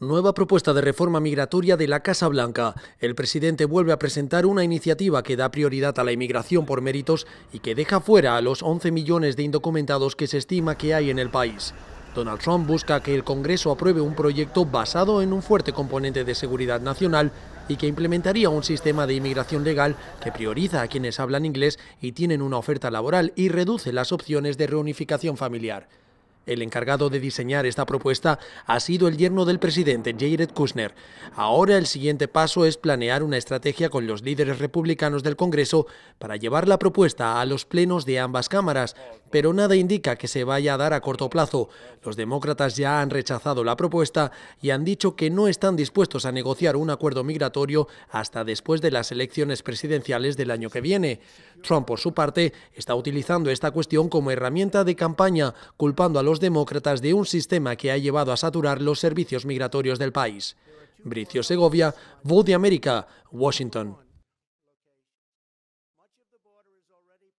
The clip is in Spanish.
Nueva propuesta de reforma migratoria de la Casa Blanca. El presidente vuelve a presentar una iniciativa que da prioridad a la inmigración por méritos y que deja fuera a los 11 millones de indocumentados que se estima que hay en el país. Donald Trump busca que el Congreso apruebe un proyecto basado en un fuerte componente de seguridad nacional y que implementaría un sistema de inmigración legal que prioriza a quienes hablan inglés y tienen una oferta laboral y reduce las opciones de reunificación familiar. El encargado de diseñar esta propuesta ha sido el yerno del presidente Jared Kushner. Ahora el siguiente paso es planear una estrategia con los líderes republicanos del Congreso para llevar la propuesta a los plenos de ambas cámaras, pero nada indica que se vaya a dar a corto plazo. Los demócratas ya han rechazado la propuesta y han dicho que no están dispuestos a negociar un acuerdo migratorio hasta después de las elecciones presidenciales del año que viene. Trump, por su parte, está utilizando esta cuestión como herramienta de campaña, culpando a los demócratas de un sistema que ha llevado a saturar los servicios migratorios del país. Bricio Segovia, Voz de América, Washington.